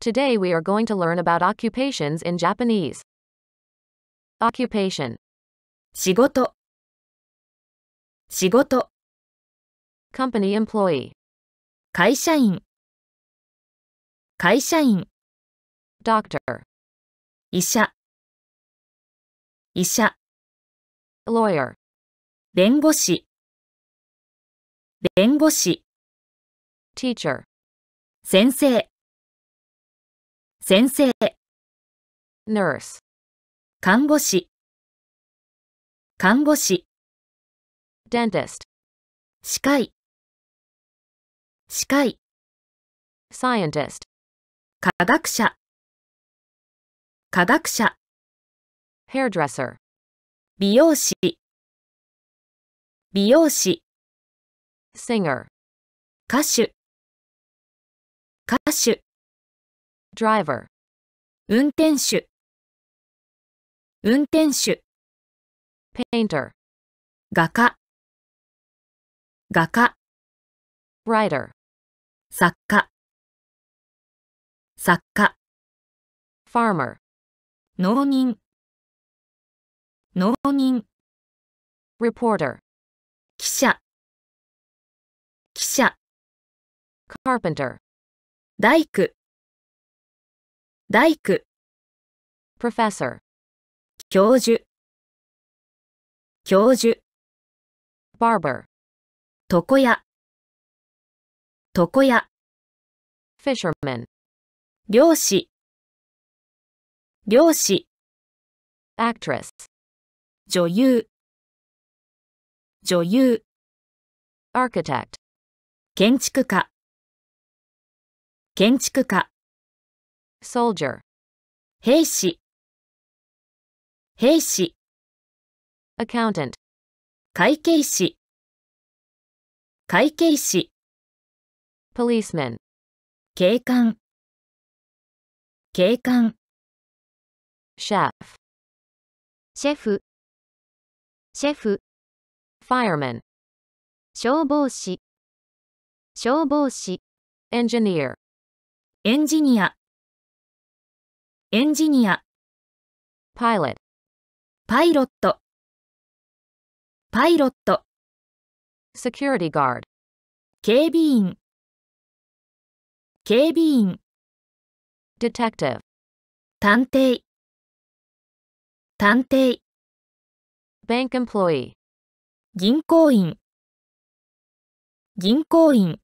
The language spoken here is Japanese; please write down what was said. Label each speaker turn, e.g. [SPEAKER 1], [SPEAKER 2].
[SPEAKER 1] Today we are going to learn about occupations in Japanese. Occupation 仕事仕事 Company employee 会社員会社員 Doctor 医者医者 Lawyer 弁護士弁護士 Teacher 先生先生 nurse 看護師看護師 dentist 歯科医歯科医 scientist 科学者科学者 hairdresser 美容師美容師 singer 歌手歌手 driver 運転手運転手 painter 画家画家 writer 作家作家 farmer 農民農人 reporter 記者記者 carpenter 大工大工 professor 教授教授 barber 床屋床屋 fisherman 漁師漁師 actress 女優女優 architect 建築家建築家 soldier 兵士兵士 accountant 会計士会計士 policeman 警官警官シェフシェフシェフ fireman 消防士消防士 engineer エンジニアエンジニア、パイロット、パイロット、パイロット、security guard、警備員、警備員、detective、探偵、探偵、bank employee、銀行員、銀行員